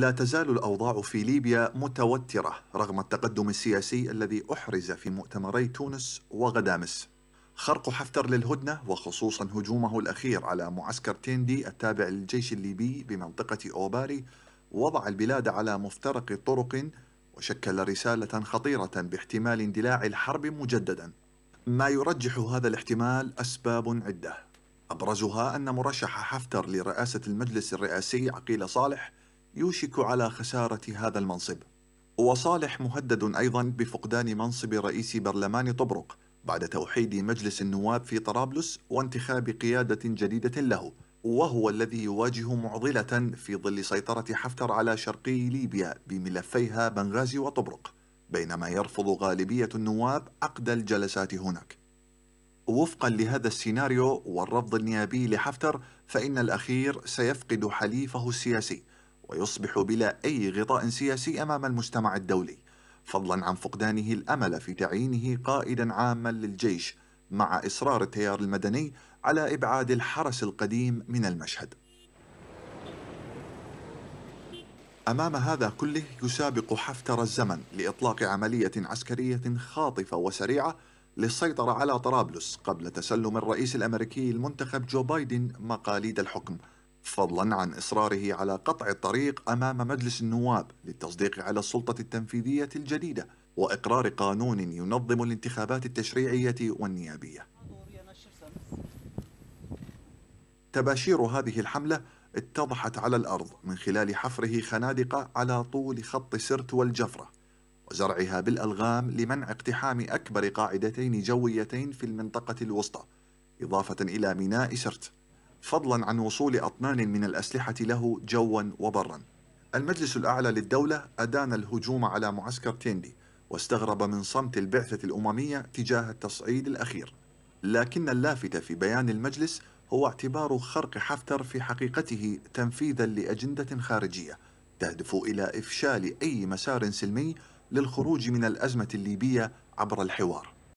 لا تزال الأوضاع في ليبيا متوترة رغم التقدم السياسي الذي أحرز في مؤتمري تونس وغدامس خرق حفتر للهدنة وخصوصا هجومه الأخير على معسكر تيندي التابع للجيش الليبي بمنطقة أوباري وضع البلاد على مفترق طرق وشكل رسالة خطيرة باحتمال اندلاع الحرب مجددا ما يرجح هذا الاحتمال أسباب عدة أبرزها أن مرشح حفتر لرئاسة المجلس الرئاسي عقيل صالح يوشك على خسارة هذا المنصب وصالح مهدد أيضا بفقدان منصب رئيس برلمان طبرق بعد توحيد مجلس النواب في طرابلس وانتخاب قيادة جديدة له وهو الذي يواجه معضلة في ظل سيطرة حفتر على شرقي ليبيا بملفيها بنغازي وطبرق بينما يرفض غالبية النواب عقد الجلسات هناك وفقا لهذا السيناريو والرفض النيابي لحفتر فإن الأخير سيفقد حليفه السياسي ويصبح بلا أي غطاء سياسي أمام المجتمع الدولي فضلا عن فقدانه الأمل في تعيينه قائدا عاما للجيش مع إصرار التيار المدني على إبعاد الحرس القديم من المشهد أمام هذا كله يسابق حفتر الزمن لإطلاق عملية عسكرية خاطفة وسريعة للسيطرة على طرابلس قبل تسلم الرئيس الأمريكي المنتخب جو بايدن مقاليد الحكم فضلا عن إصراره على قطع الطريق أمام مجلس النواب للتصديق على السلطة التنفيذية الجديدة وإقرار قانون ينظم الانتخابات التشريعية والنيابية تباشير هذه الحملة اتضحت على الأرض من خلال حفره خنادق على طول خط سرت والجفرة وزرعها بالألغام لمنع اقتحام أكبر قاعدتين جويتين في المنطقة الوسطى إضافة إلى ميناء سرت فضلا عن وصول أطنان من الأسلحة له جوا وبرا المجلس الأعلى للدولة أدان الهجوم على معسكر تيندي واستغرب من صمت البعثة الأممية تجاه التصعيد الأخير لكن اللافت في بيان المجلس هو اعتبار خرق حفتر في حقيقته تنفيذا لأجندة خارجية تهدف إلى إفشال أي مسار سلمي للخروج من الأزمة الليبية عبر الحوار